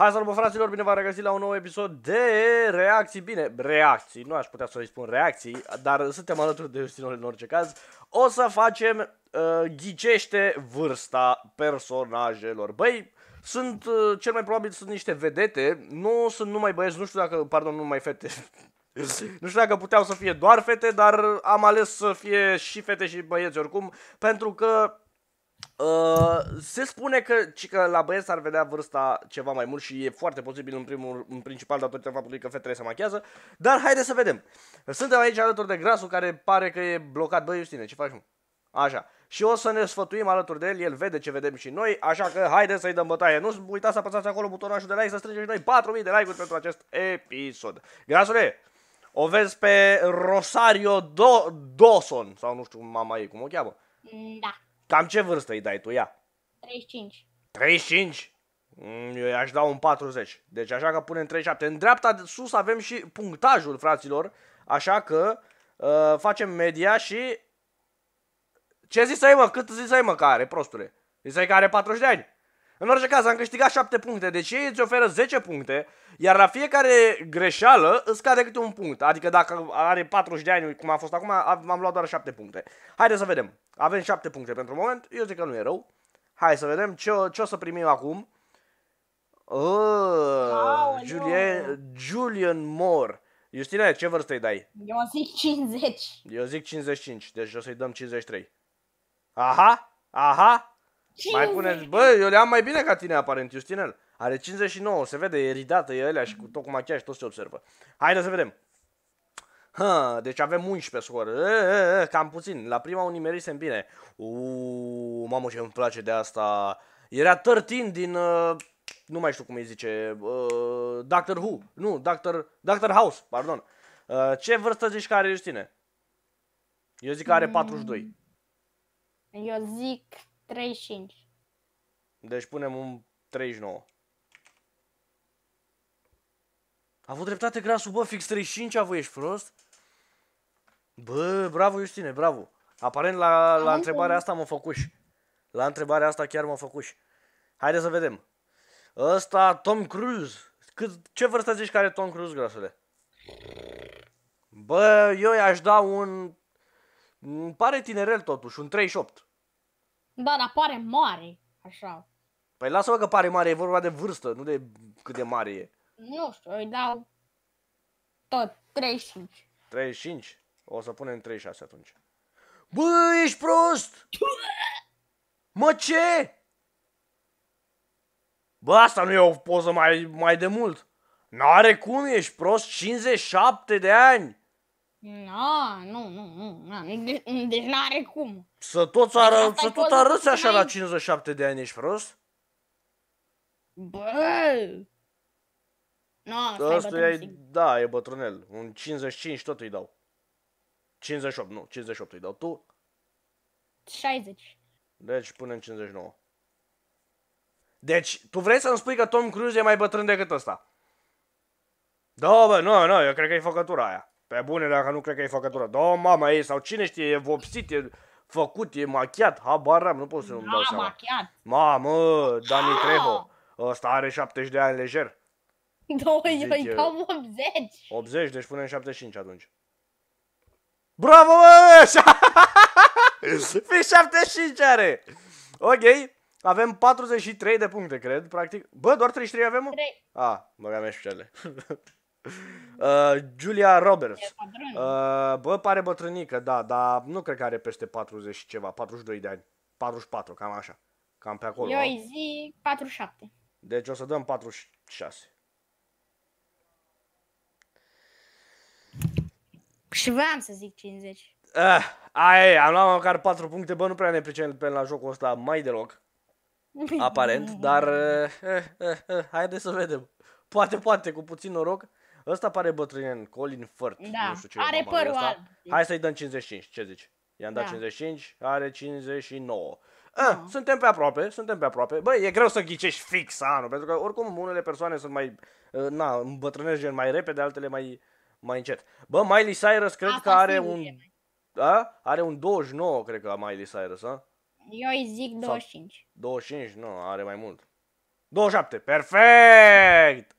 Hai să fraților, bine v-am regăsit la un nou episod de reacții, bine, reacții, nu aș putea să îi spun reacții, dar suntem alături de Justinul în orice caz. O să facem uh, ghicește vârsta personajelor. Băi, sunt, uh, cel mai probabil sunt niște vedete, nu sunt numai băieți, nu știu dacă, pardon, nu numai fete, nu știu dacă puteau să fie doar fete, dar am ales să fie și fete și băieți oricum, pentru că Uh, se spune că, că la băieți ar vedea vârsta ceva mai mult și e foarte posibil în, primul, în principal datorită faptului că fetele se machează, dar haide să vedem. Suntem aici alături de Grasul care pare că e blocat. Băi, Justine, ce faci? Mă? Așa. Și o să ne sfătuim alături de el, el vede ce vedem și noi, așa că haide să-i dăm bătaie. Nu uitați să apăsați acolo butonașul de like, să strângem și noi 4000 de like-uri pentru acest episod. Grasule, o vezi pe Rosario Do- Dawson, sau nu știu mama ei cum o cheamă. Da. Cam ce vârstă îi dai tu, ia? 35. 35? Mm, eu i-aș da un 40. Deci așa că punem 37. În dreapta de sus avem și punctajul, fraților. Așa că uh, facem media și... Ce zisei, mă? Cât zisei, mă, care, prostule? Zisei că are 40 de ani. În orice caz, am câștigat 7 puncte, deci ei îți oferă 10 puncte, iar la fiecare greșeală îți cade câte un punct. Adică dacă are 40 de ani, cum a fost acum, am luat doar 7 puncte. Haideți să vedem. Avem 7 puncte pentru moment, eu zic că nu e rău. Hai să vedem ce, ce o să primim acum. Oh, Julien, Julian Moore. Justine, ce vârstă îi dai? Eu zic 50. Eu zic 55, deci o să-i dăm 53. Aha, aha. 50. Mai puneți, bă, eu le-am mai bine ca tine aparent, Justinel. Are 59, se vede, e ridată, e alea și cu tot cu machiaj, tot se observă. Haide să vedem. Ha, deci avem 11 scor. E, e, e, cam puțin. La prima unimerisem bine. Uuu, mamă ce îmi place de asta. Era 13 din... Uh, nu mai știu cum îi zice. Uh, Doctor Who. Nu, Doctor, Doctor House, pardon. Uh, ce vârstă zici că are tine? Eu zic că are 42. Mm. Eu zic 35. Deci punem un 39. A avut dreptate grasul, bă, fix 35, a voi ești prost? Bă, bravo, Justine, bravo. Aparent la, la întrebarea asta mă făcut. La întrebarea asta chiar mă făcuș. Haide să vedem. Ăsta, Tom Cruise. Cât, ce vârstă zici care Tom Cruise, grasule? Bă, eu i-aș da un... Îmi pare tinerel totuși, un 38. Da, dar pare mare, așa. Păi lasă-mă că pare mare, e vorba de vârstă, nu de cât de mare e. Nu știu, îi dau tot 35. 35? O să punem 36 atunci. Bă, ești prost! Mă, ce? Bă, asta nu e o poză mai, mai de mult. N-are cum, ești prost, 57 de ani. No, nu, nu, nu, nu, de, deci n-are cum. Să, tot ară, să tot arăți așa la 57 de ani, ești prost? Bă! No, asta e, da, e bătrânel. Un 55 tot îi dau. 58, nu, 58 îi dau tu. 60. Deci punem 59. Deci, tu vrei să-mi spui că Tom Cruise e mai bătrân decât ăsta? Da, bă, nu, nu, eu cred că e făcătura aia. Pe bune, dacă nu cred că e făcătura. Da, mama ei, sau cine știe, e vopsit, e făcut, e machiat, habar am, nu pot să nu da, dau seama. machiat. Mamă, Dani da! Trevo, ăsta are 70 de ani lejer. Da, eu îi dau 80. 80, deci punem 75 atunci. Bravo, mă! Fi 75 are! Ok, avem 43 de puncte, cred, practic. Bă, doar 33 avem, 3. Ah, băga mea uh, Julia Roberts. Uh, bă, pare bătrânică, da, dar nu cred că are peste 40 și ceva, 42 de ani. 44, cam așa. Cam pe acolo. Eu îi zic 47. Deci o să dăm 46. Și vreau să zic 50. Ah, ai, am luat măcar 4 puncte, bă, nu prea ne pe la jocul ăsta mai deloc. Aparent, dar eh, eh, eh, eh haide să vedem. Poate, poate, cu puțin noroc. Ăsta pare bătrân, Colin Firth, da. nu știu ce are părul alb. Hai să-i dăm 55, ce zici? I-am dat da. 55, are 59. Ah, no. Da. Suntem pe aproape, suntem pe aproape. Băi, e greu să ghicești fix anul, pentru că oricum unele persoane sunt mai, eh, na, îmbătrânești gen mai repede, altele mai mai încet. Bă, Miley Cyrus cred Asta că are un... da, Are un 29, cred că, Miley Cyrus, a? Eu îi zic 25. Sau 25, nu, are mai mult. 27, perfect!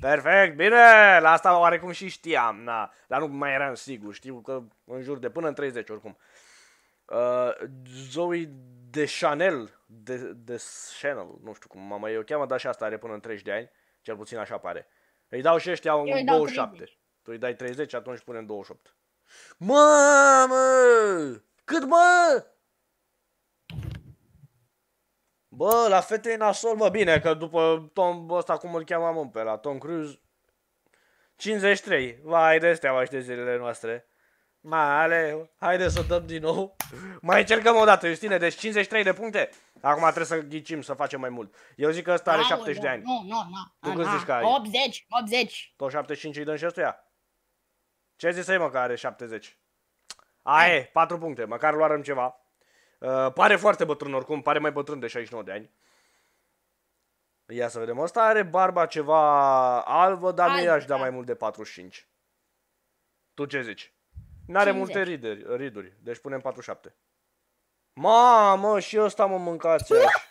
Perfect, bine, la asta oarecum și știam, na, dar nu mai eram sigur, știu că în jur de până în 30 oricum. Uh, Zoe de Chanel, de, de Chanel, nu știu cum mama ei o cheamă, dar și asta are până în 30 de ani, cel puțin așa pare. Îi dau și ăștia un 27. 30. Tu îi dai 30, atunci punem 28. Mamă! Cât mă? Bă, la fete e nasol, mă, bine, că după Tom ăsta, cum îl cheamă mă, pe la Tom Cruise, 53. Vai de astea mai de zilele noastre. Male, haide să dăm din nou. Mai încercăm o dată, Justine, deci 53 de puncte. Acum trebuie să ghicim, să facem mai mult. Eu zic că ăsta are 70 de ani. Nu, nu, nu. Tu cât zici că ai? 80, 80. Tot 75 îi dăm și ăstuia? Ce zis să mă, că are 70? Aie, 4 puncte, măcar luarăm ceva. Uh, pare foarte bătrân oricum, pare mai bătrân de 69 de ani. Ia să vedem, asta are barba ceva albă, dar nu i-aș da mai mult de 45. Tu ce zici? N-are multe rideri, riduri, deci punem 47. Mamă, și ăsta mă mâncați aici.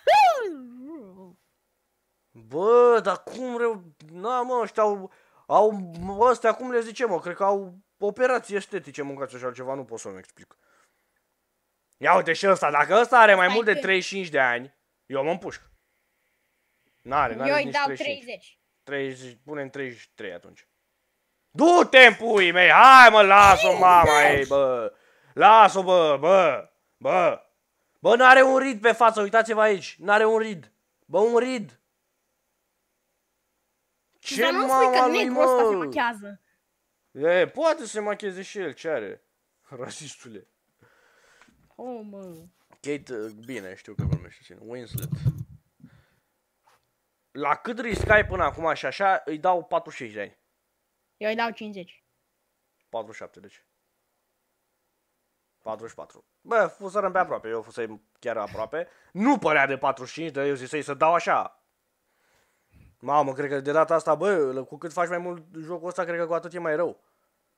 Bă, dar cum reu... Na, mă, ăștia au... Au, astea cum le zicem, mă, cred că au operații estetice, mâncați așa ceva, nu pot să-mi explic. Ia uite și ăsta, dacă ăsta are mai Hai mult de 35 de ani, eu mă împușc. N-are, n-are Eu îi dau 35. 30. 30, punem 33 atunci. Du-te în puii mei, hai mă, las-o mama ei, bă. Las-o, bă, bă, bă. Bă, n-are un rid pe față, uitați-vă aici, n-are un rid. Bă, un rid. Ce Dar nu spui că negru ăsta se machează. E, poate să se macheze și el, ce are? Rasistule. Oh, mă. Kate, uh, bine, știu că glumește cine. Winslet. La cât riscai până acum și așa, îi dau 45 de ani. Eu îi dau 50. 47, deci. 44. Bă, fusărăm pe aproape, eu fusei chiar aproape. Nu părea de 45, dar eu zisei să dau așa, Mamă, cred că de data asta, bă, cu cât faci mai mult jocul ăsta, cred că cu atât e mai rău.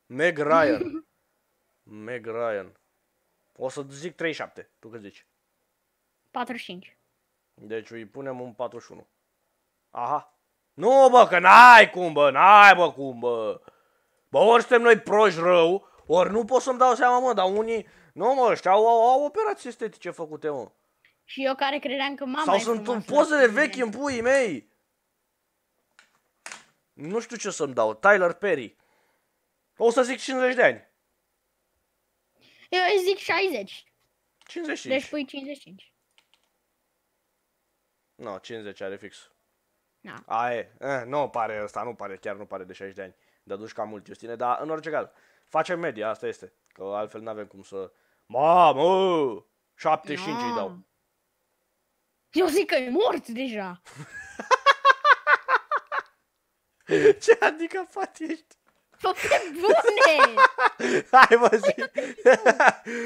Meg Ryan. Meg Ryan. O să zic 37. Tu cât zici? 45. Deci îi punem un 41. Aha. Nu, bă, că n-ai cum, bă, n-ai, bă, cum, bă. Bă, ori suntem noi proști rău, ori nu pot să-mi dau seama, mă, dar unii... Nu, mă, ăștia au, au, au operații estetice făcute, mă. Și eu care credeam că mama Sau sunt în pozele vechi în puii mei. Nu știu ce să-mi dau. Tyler Perry. O să zic 50 de ani. Eu zic 60. 55. Deci pui 55. Nu, no, 50 are fix. Da. A, e. Eh, nu pare asta, nu pare, chiar nu pare de 60 de ani. Dar duci cam mult, Justine, dar în orice caz. Facem media, asta este. Că altfel n-avem cum să... Mamă! 75 no. îi dau. Eu zic că e mort deja. Ce handicapat ești? Pă, bune! Hai mă păi, zi!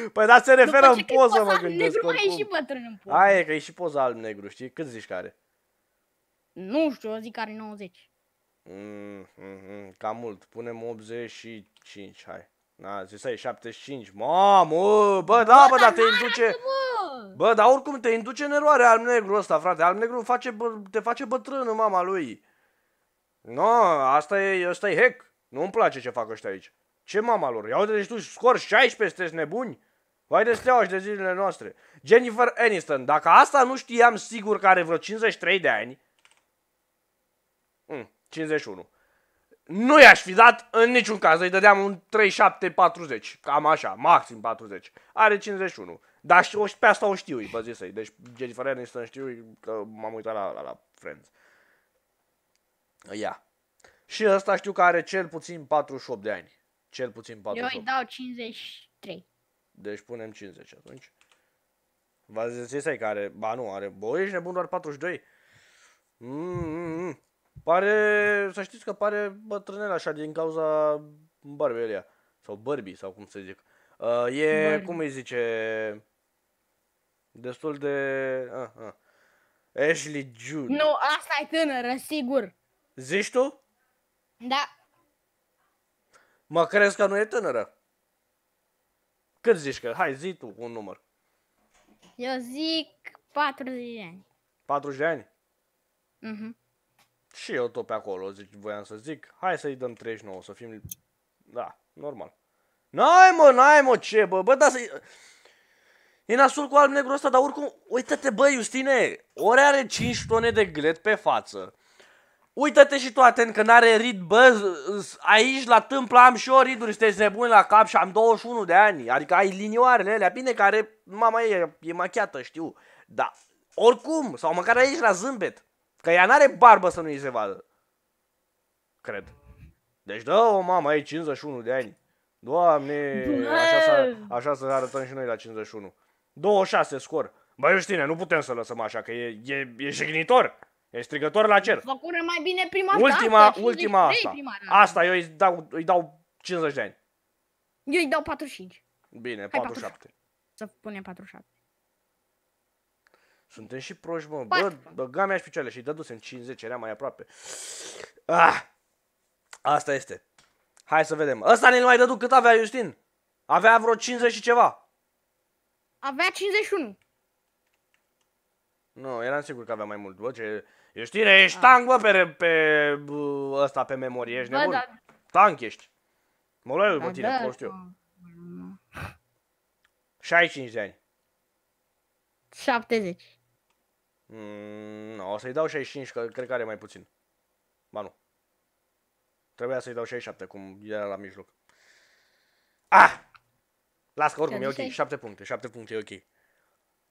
păi da, se referă în poză, mă gândesc. Negru mai e și bătrân în poză. Aia e, că e și poza alb-negru, știi? Cât zici care? Nu știu, eu zic are 90. Mm, mm, mm, cam mult. Punem 85, hai. Na, zis e 75. Mamă, bă, da, bă, dar te induce... Bă, dar oricum te induce în eroare alb-negru ăsta, frate. Alb-negru face, bă, te face bătrân în mama lui no, asta e, asta e hack. Nu-mi place ce fac ăștia aici. Ce mama lor? Ia uite, deci tu scor 16, sunteți nebuni? Vai de steaua și de zilele noastre. Jennifer Aniston, dacă asta nu știam sigur că are vreo 53 de ani, mm, 51, nu i-aș fi dat în niciun caz, îi dădeam un 37-40, cam așa, maxim 40. Are 51. Dar și pe asta o știu, bă zis Deci Jennifer Aniston știu că m-am uitat la, la, la Friends. Uh, Ia. Și ăsta știu că are cel puțin 48 de ani. Cel puțin 48. Eu îi dau 53. Deci punem 50 atunci. V-a zis că care, Ba nu, are... Bă, ești nebun doar 42. Mm-mm. Pare... Să știți că pare bătrânel așa din cauza barbelia. Sau bărbii, sau cum să zic. Uh, e, Bărbi. cum îi zice... Destul de... Uh, uh. Ashley Jude. Nu, asta e tânără, sigur. Zici tu? Da. Mă crezi că nu e tânără? Cât zici că? Hai, zi tu un număr. Eu zic 40 de ani. 40 de ani? Mhm. Și eu tot pe acolo, zic, voiam să zic. Hai să-i dăm 39, să fim... Da, normal. N-ai mă, n-ai mă, ce bă, bă, da să... E nasul cu alb-negru ăsta, dar oricum, uite-te bă, Justine, ori are 5 tone de glet pe față, Uită-te și tu atent că n-are rid, bă, aici la tâmpla am și eu riduri, sunteți nebuni la cap și am 21 de ani, adică ai linioarele alea, bine care mama e, e machiată, știu, da, oricum, sau măcar aici la zâmbet, că ea n-are barbă să nu-i se vadă, cred. Deci dă o mamă, ai 51 de ani, doamne, așa să, așa să arătăm și noi la 51, 26 scor, bă, eu nu putem să lăsăm așa, că e, e, e jignitor. E strigător la cer. pune mai bine prima Ultima, dată, ultima asta. Prima Asta eu îi dau, îi dau 50 de ani. Eu îi dau 45. Bine, Hai, 47. 47. Să punem 47. Suntem și proști, mă. Bă, băga mea și picioarele și dus în 50, era mai aproape. Ah! Asta este. Hai să vedem. Ăsta ne-l mai dădu cât avea Justin? Avea vreo 50 și ceva. Avea 51. Nu, eram sigur că avea mai mult. Bă, ce... Ești tine, ești ah. tank, bă, pe, pe ăsta, pe memorie, ești bă, nebun. Tank ești. Mă luai eu pe tine, da, știu. 65 de ani. 70. Mm, no, o să-i dau 65, că cred că are mai puțin. Ba nu. Trebuia să-i dau 67, cum era la mijloc. Ah! Las că oricum e ok, 7 puncte, 7 puncte e ok.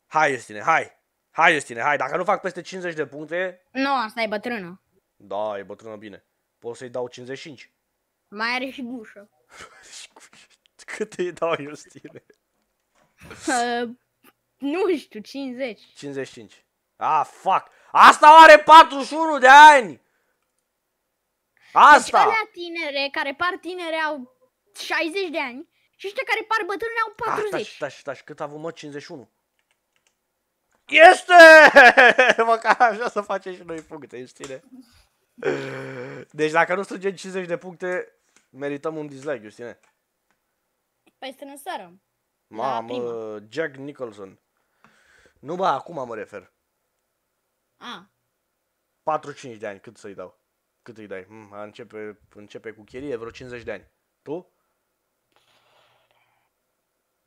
Hai, Estine, hai! Hai, Justine, hai, dacă nu fac peste 50 de puncte... Nu, asta e bătrână. Da, e bătrână bine. Pot să-i dau 55. Mai are și gușă. Cât îi dau, Justine? Uh, nu știu, 50. 55. Ah, fuck. Asta are 41 de ani! Deci asta! Deci alea tinere, care par tinere, au 60 de ani și ăștia care par bătrâni au 40. Ah, stai, stai, stai, cât a avut mă? 51. Este! Măcar așa să facem și noi puncte, știi? Deci dacă nu strângem 50 de puncte, merităm un dislike, știi? Păi este în sărăm. Mamă, Jack Nicholson. Nu, ba, acum mă refer. A. 45 de ani, cât să-i dau? Cât îi dai? Hmm, începe, începe cu chirie, vreo 50 de ani. Tu?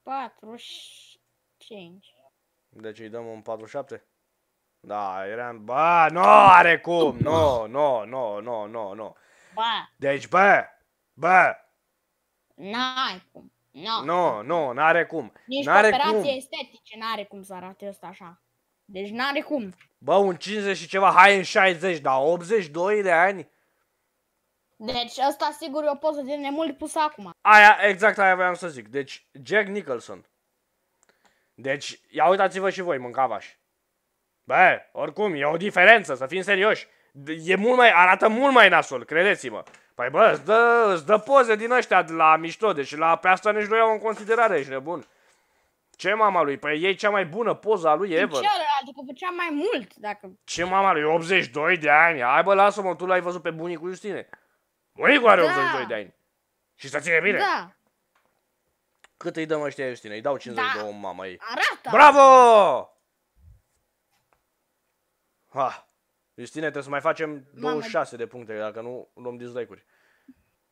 45. Deci îi dăm un 47? Da, eram... Ba, nu are cum! Nu, nu, nu, nu, nu, nu. Bă! Deci, bă, bă. N-ai cum. Nu, no. nu, no, n-are cum. Nici are operație cum. estetice n-are cum să arate ăsta așa. Deci n-are cum. Bă, un 50 și ceva, hai în 60, dar 82 de ani? Deci ăsta sigur e o poză de nemult pusă acum. Aia, exact aia voiam să zic. Deci Jack Nicholson. Deci, ia uitați-vă și voi, mâncavaș. Bă, oricum, e o diferență, să fim serioși. E mult mai, arată mult mai nasol, credeți-mă. Păi bă, îți dă, îți dă poze din ăștia de la mișto, deci la, pe asta nici nu iau în considerare, ești nebun. Ce mama lui? Păi e cea mai bună poza lui ever. Ce Adică făcea mai mult, dacă... Ce mama lui? 82 de ani? Hai bă, lasă-mă, tu l-ai văzut pe bunicul Justine. Bunicul are da. 82 de ani. Și să ține bine. Da. Cât îi dăm ăștia ăștia? Îi dau 52 da. mamă ei. Arată! Bravo! Ha! Justine, trebuie să mai facem 26 Mamă. de puncte, dacă nu luăm dislike-uri.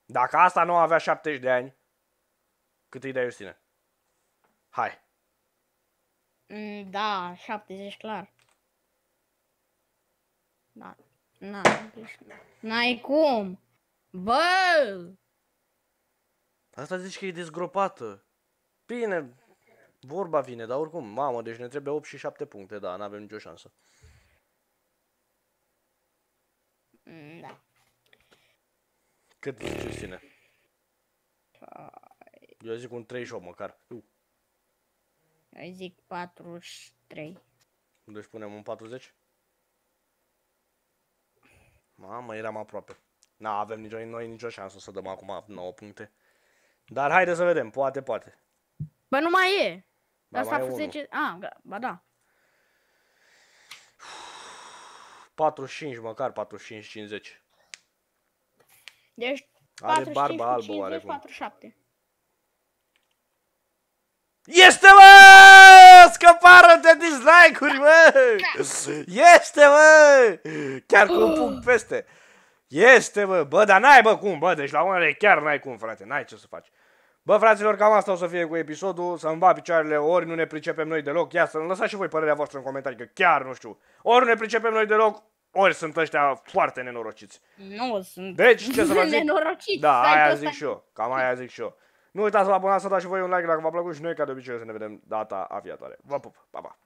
Dacă asta nu avea 70 de ani, cât îi dai, Justine? Hai. Mm, da, 70 clar. Da. n-ai cum. Bă! Asta zici că e dezgropată. Bine, vorba vine, dar oricum, mamă, deci ne trebuie 8 și 7 puncte, da, n-avem nicio șansă. Mm, da. Cât zici, Justine? Păi. Eu zic un 38 măcar. tu. Uh. Eu zic 43. Deci punem un 40? Mamă, eram aproape. N-avem nicio, noi nicio șansă să dăm acum 9 puncte. Dar haide să vedem, poate, poate. Bă, nu mai e. Ba, Asta mai a fost 10... Ah, ba da. 45, măcar 45, 50. Deci, are 45, barba albă, 50, 47. Este, mă! Scăpară de dislike-uri, mă! Este, mă! Chiar cu un punct peste. Este, mă! bă, dar n-ai, bă, cum, bă, deci la unele chiar n-ai cum, frate, n-ai ce să faci. Bă, fraților, cam asta o să fie cu episodul, să-mi va picioarele, ori nu ne pricepem noi deloc, ia să-mi lăsați și voi părerea voastră în comentarii, că chiar nu știu, ori nu ne pricepem noi deloc, ori sunt ăștia foarte nenorociți. Nu, sunt deci, ce să vă zic? nenorociți. Da, aia zic și eu, cam aia zic și eu. Nu uitați să vă abonați, să dați și voi un like dacă v-a plăcut și noi, ca de obicei, să ne vedem data aviatoare. Vă pup, pa, pa!